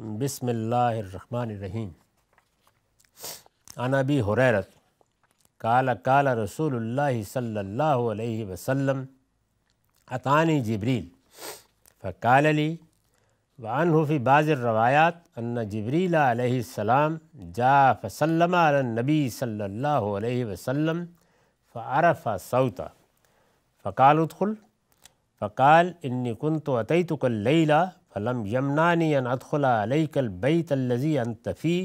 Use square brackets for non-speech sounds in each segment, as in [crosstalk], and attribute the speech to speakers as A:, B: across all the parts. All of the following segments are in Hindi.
A: बसमीम अनबी हुरैरत काल काल रसूल सल्ला वसम अतानी जबरील फ़काल अली वानहफ़ी बाज़ रवायात अन्न जबरीलाम जा फ़सलम नबी सल्ला वसम फ़ारफ़ सौता फ़काल उदखुल फ़काल इन्नी कन तो अतई तो कल फ़लम यमनानी अन अदखलाकलबैतलजी अनतफ़ी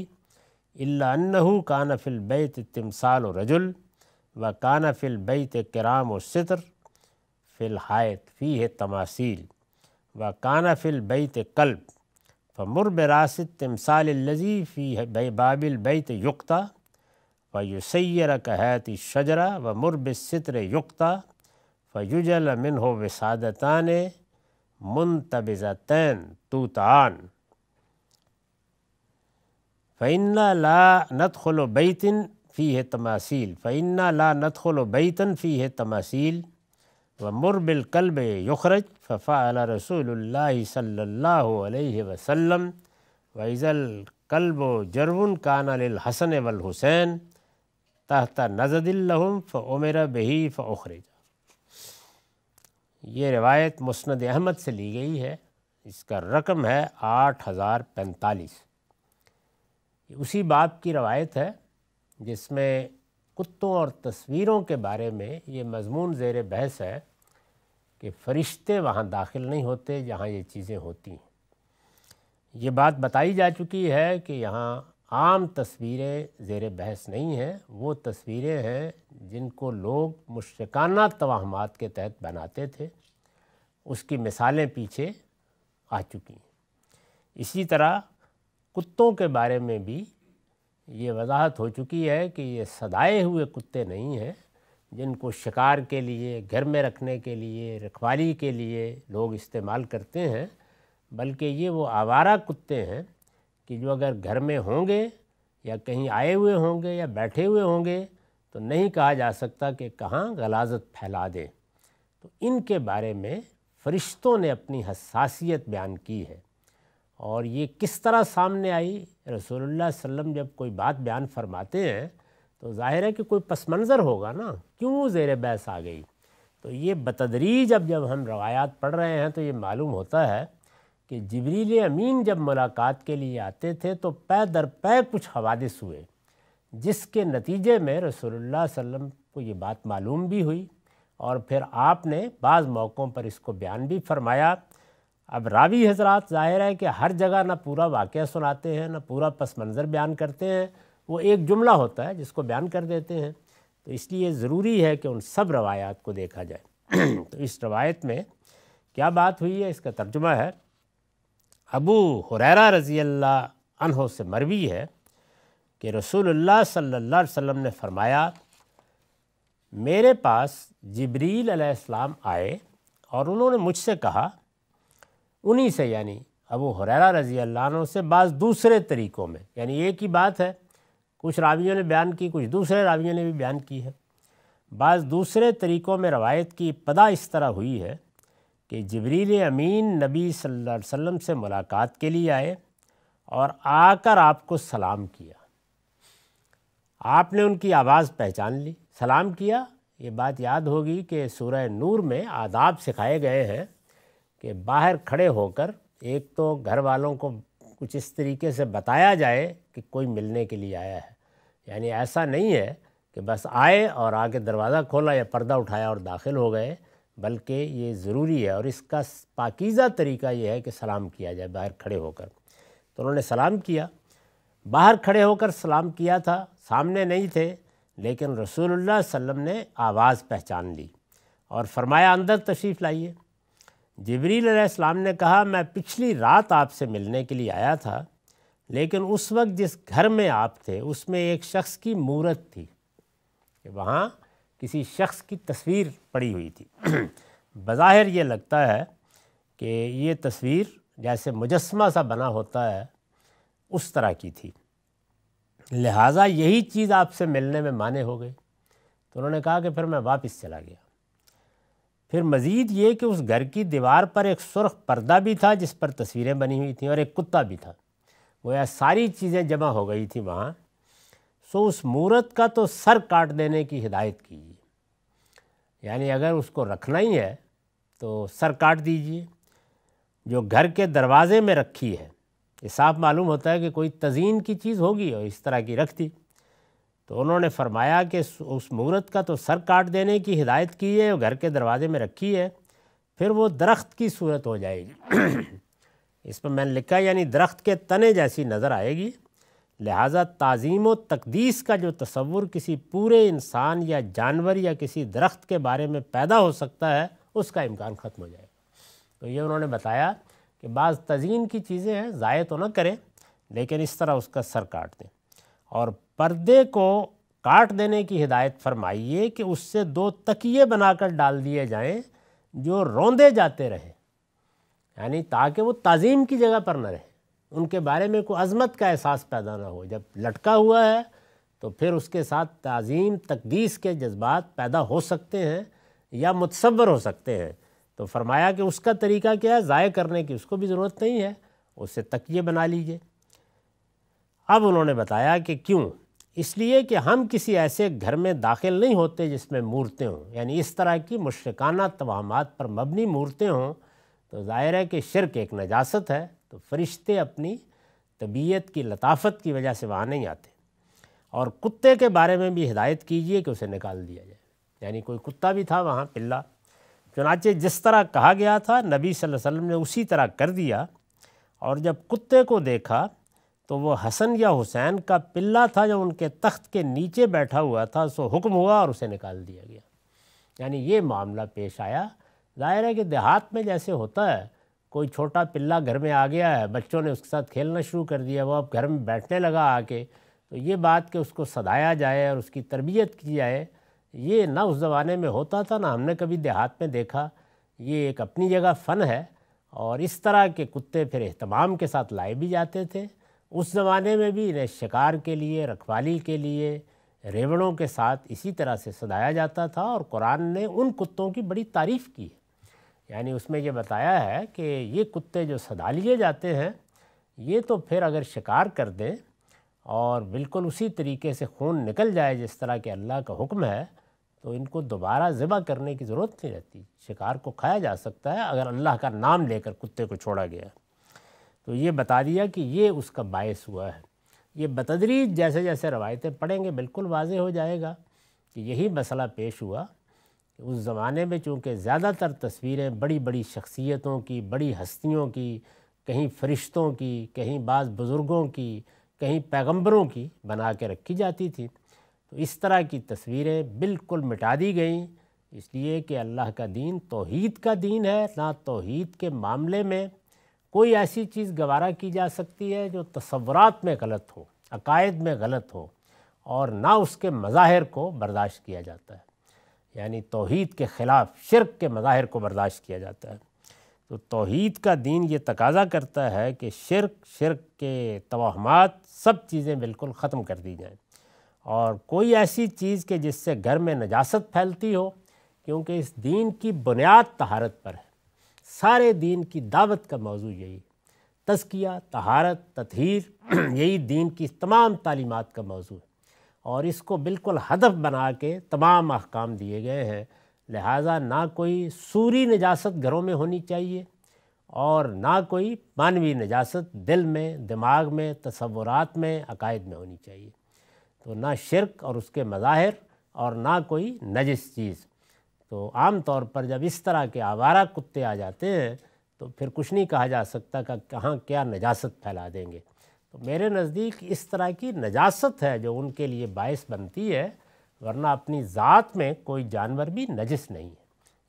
A: अल्लाह कान फ़िलबैत तमसाल रजुल व कान फ़िलबैत कराम व सितर फ़िलहायत फ़ी है तमासील व कान फ़िलबैत कल्ब फमुर बरास तमसाल लजी फ़ी है बे बाबिलबैत युक्ता व युसैर कहती शजरा व मुरब सितर युक्ता फ़युजल मिन हो वसादतान मुंतबिजतन तूतान फ़ैन्ना ला नतखलो बैतिन फ़ी है तमासील फ़ैन्ना ला नत नतखलो बैतन फ़ी है तमासील व मुरबिल कल्ब युखरज फ़फ़ा रसूल सल्ह वसम वज़ल कल्ब जरवन कानल हसन वल हुसैन तहता नज़दिल्लम फ़ उमर बही फ़ उखरज ये रिवायत मुस्ंद अहमद से ली गई है इसका रकम है आठ हज़ार पैंतालीस उसी बाप की रवायत है जिसमें कुत्तों और तस्वीरों के बारे में ये मजमून ज़ेर बहस है कि फ़रिश्ते वहाँ दाखिल नहीं होते जहाँ ये चीज़ें होती हैं ये बात बताई जा चुकी है कि यहाँ आम तस्वीरें ज़ेर बहस नहीं हैं वो तस्वीरें हैं जिनको लोग मुश्काना तोहमात के तहत बनाते थे उसकी मिसालें पीछे आ चुकी हैं इसी तरह कुत्तों के बारे में भी ये वजाहत हो चुकी है कि ये सदाए हुए कुत्ते नहीं हैं जिनको शिकार के लिए घर में रखने के लिए रखवाली के लिए लोग इस्तेमाल करते हैं बल्कि ये वो आवारा कुत्ते हैं कि जो अगर घर में होंगे या कहीं आए हुए होंगे या बैठे हुए होंगे तो नहीं कहा जा सकता कि कहाँ गलाजत फैला दें तो इनके बारे में फरिश्तों ने अपनी हसासियत बयान की है और ये किस तरह सामने आई रसोल्ला वसम जब कोई बात बयान फरमाते हैं तो ज़ाहिर है कि कोई पस मंज़र होगा ना क्यों ज़ेर बहस आ गई तो ये बतदरीज अब जब हम रवायात पढ़ रहे हैं तो ये मालूम होता है कि जबरील अमीन जब मुलाकात के लिए आते थे तो पै दर पै कुछ हवादिस हुए जिसके नतीजे में रसोल्ला वसम को ये बात मालूम भी हुई और फिर आपने बाज़ मौक़ों पर इसको बयान भी फरमाया अब रावी हजरात ज़ाहिर है कि हर जगह ना पूरा वाक़ सुनाते हैं ना पूरा पस मंज़र बयान करते हैं वो एक जुमला होता है जिसको बयान कर देते हैं तो इसलिए ज़रूरी है कि उन सब रवायात को देखा जाए [clears throat] तो इस रवायत में क्या बात हुई है इसका तर्जुमा है अबू हुरैरा रज़ी अल्लाह अनहों से मरवी है कि रसूलुल्लाह सल्लल्लाहु अलैहि वसल्लम ने फरमाया मेरे पास जबरील अलैहिस्सलाम आए और उन्होंने मुझसे कहा उन्हीं से यानी अबू हुरैरा रज़ी अल्लाह से बाज़ दूसरे तरीक़ों में यानी एक ही बात है कुछ रावियों ने बयान की कुछ दूसरे रावियों ने भी बयान की है बाज़ दूसरे तरीक़ों में रवायत की पदा इस तरह हुई है कि जबरील अमीन नबी सल्लल्लाहु अलैहि वसल्लम से मुलाकात के लिए आए और आकर आपको सलाम किया आपने उनकी आवाज़ पहचान ली सलाम किया ये बात याद होगी कि सूरह नूर में आदाब सिखाए गए हैं कि बाहर खड़े होकर एक तो घर वालों को कुछ इस तरीके से बताया जाए कि कोई मिलने के लिए आया है यानी ऐसा नहीं है कि बस आए और आगे दरवाज़ा खोला या पर्दा उठाया और दाखिल हो गए बल्कि ये ज़रूरी है और इसका पाकिज़ा तरीका यह है कि सलाम किया जाए बाहर खड़े होकर तो उन्होंने सलाम किया बाहर खड़े होकर सलाम किया था सामने नहीं थे लेकिन रसूलुल्लाह सल्लम ने आवाज़ पहचान ली और फरमाया अंदर तशरीफ़ लाइए जबरील अलैहिस्सलाम ने कहा मैं पिछली रात आपसे मिलने के लिए आया था लेकिन उस वक्त जिस घर में आप थे उसमें एक शख्स की मूरत थी कि वहाँ किसी शख्स की तस्वीर पड़ी हुई थी [clears throat] बज़ाहिर ये लगता है कि ये तस्वीर जैसे मुजस्मा सा बना होता है उस तरह की थी लिहाजा यही चीज़ आपसे मिलने में माने हो गई तो उन्होंने कहा कि फिर मैं वापस चला गया फिर मज़ीद ये कि उस घर की दीवार पर एक सुर्ख पर्दा भी था जिस पर तस्वीरें बनी हुई थी और एक कुत्ता भी था वो यह सारी चीज़ें जमा हो गई थी वहाँ सो उस मूर्त का तो सर काट देने की हिदायत की यानी अगर उसको रखना ही है तो सर काट दीजिए जो घर के दरवाजे में रखी है ये साफ मालूम होता है कि कोई तजीन की चीज़ होगी और इस तरह की रख दी तो उन्होंने फरमाया कि उस मुहूर्त का तो सर काट देने की हिदायत की है और घर के दरवाजे में रखी है फिर वो दरख्त की सूरत हो जाएगी [clears throat] इस पर मैंने लिखा यानी दरख्त के तने जैसी नज़र आएगी लिहाजा तज़ीम व तकदीस का जो तस्वुर किसी पूरे इंसान या जानवर या किसी दरख्त के बारे में पैदा हो सकता है उसका इम्कान ख़त्म हो जाएगा तो ये उन्होंने बताया कि बाज़ तज़ीन की चीज़ें हैं ज़ाय तो ना करें लेकिन इस तरह उसका सर काट दें और पर्दे को काट देने की हिदायत फरमाइए कि उससे दो तकिए बनाकर डाल दिए जाएँ जो रौंदे जाते रहें यानी ताकि वो तज़ीम की जगह पर न रहे उनके बारे में कोई अज़मत का एहसास पैदा ना हो जब लटका हुआ है तो फिर उसके साथ तज़ीम तकदीस के जज्बात पैदा हो सकते हैं या मुतसवर हो सकते हैं तो फरमाया कि उसका तरीका क्या है ज़ाय करने की उसको भी ज़रूरत नहीं है उससे तकिए बना लीजिए अब उन्होंने बताया कि क्यों इसलिए कि हम किसी ऐसे घर में दाखिल नहीं होते जिसमें मूर्तें हों यानी इस तरह की मुश्काना तोहमात पर मबनी मूर्तें हों तो ज़ाहिर है कि शिरक एक नजासत है तो फरिश्ते अपनी तबीयत की लताफत की वजह से वहाँ नहीं आते और कुत्ते के बारे में भी हिदायत कीजिए कि उसे निकाल दिया जाए यानी कोई कुत्ता भी था वहाँ पिल्ला चुनाचे जिस तरह कहा गया था नबी सल्लल्लाहु अलैहि वसल्लम ने उसी तरह कर दिया और जब कुत्ते को देखा तो वो हसन या हुसैन का पिल्ला था जो उनके तख्त के नीचे बैठा हुआ था सो हुक्म हुआ और उसे निकाल दिया गया यानी ये मामला पेश आया ज़ाहिर है कि देहात में जैसे होता है कोई छोटा पिल्ला घर में आ गया है बच्चों ने उसके साथ खेलना शुरू कर दिया वो अब घर में बैठने लगा आके तो ये बात कि उसको सदाया जाए और उसकी तरबियत की जाए ये ना उस ज़माने में होता था ना हमने कभी देहात में देखा ये एक अपनी जगह फ़न है और इस तरह के कुत्ते फिर अहतमाम के साथ लाए भी जाते थे उस ज़माने में भी इन्हें शिकार के लिए रखवाली के लिए रेवड़ों के साथ इसी तरह से सदाया जाता था और कुरान ने उन कुत्तों की बड़ी तारीफ़ की है यानी उसमें ये बताया है कि ये कुत्ते जो सदा लिए जाते हैं ये तो फिर अगर शिकार कर दें और बिल्कुल उसी तरीके से खून निकल जाए जिस तरह के अल्लाह का हुक्म है तो इनको दोबारा ज़िबा करने की ज़रूरत नहीं रहती शिकार को खाया जा सकता है अगर अल्लाह का नाम लेकर कुत्ते को छोड़ा गया तो ये बता दिया कि ये उसका बायस हुआ है ये बतदरीज जैसे जैसे रवायतें पढ़ेंगे बिल्कुल वाजे हो जाएगा कि यही मसला पेश हुआ उस ज़माने में चूँकि ज़्यादातर तस्वीरें बड़ी बड़ी शख्सियतों की बड़ी हस्तियों की कहीं फ़रिश्तों की कहीं बाज़ बुज़ुर्गों की कहीं पैगंबरों की बना के रखी जाती थी तो इस तरह की तस्वीरें बिल्कुल मिटा दी गई इसलिए कि अल्लाह का दीन तोहीद का दीन है ना तोहीद के मामले में कोई ऐसी चीज़ गवारा की जा सकती है जो तस्वरत में गलत हो अकायद में गलत हो और ना उसके मज़ाहिर को बर्दाश्त किया जाता है यानी तोहीद के ख़िलाफ़ शिरक के मज़ाहिर को बर्दाश्त किया जाता है तो तोहीद का दीन ये तकाजा करता है कि शिरक शिरक के तोहमात सब चीज़ें बिल्कुल ख़त्म कर दी जाएँ और कोई ऐसी चीज़ के जिससे घर में नजासत फैलती हो क्योंकि इस दीन की बुनियाद तहारत पर है सारे दीन की दावत का मौजू यही तस्किया तहारत तथहर [clears throat] यही दीन की तमाम तालीमत का मौजू है और इसको बिल्कुल हदफ बना के तमाम अहकाम दिए गए हैं लिहाजा ना कोई सूरी नजास्त घरों में होनी चाहिए और ना कोई मानवी नजास्त दिल में दिमाग में तस्वुरात में अकायद में होनी चाहिए तो ना शिरक और उसके मज़ाहिर और ना कोई नजिस चीज़ तो आम तौर पर जब इस तरह के आवारा कुत्ते आ जाते हैं तो फिर कुछ नहीं कहा जा सकता का कहाँ क्या नजास्त फैला देंगे तो मेरे नज़दीक इस तरह की नजास्त है जो उनके लिए बायस बनती है वरना अपनी ज़ात में कोई जानवर भी नजिस नहीं है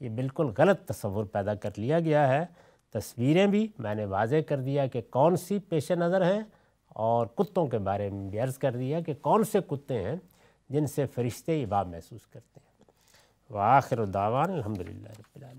A: ये बिल्कुल गलत तस्वुर पैदा कर लिया गया है तस्वीरें भी मैंने वाजे कर दिया कि कौन सी पेश नज़र हैं और कुत्तों के बारे में भी अर्ज़ कर दिया कि कौन से कुत्ते हैं जिनसे फरिश्ते इबा महसूस करते हैं वाखिर दावान अलहमदिल्ला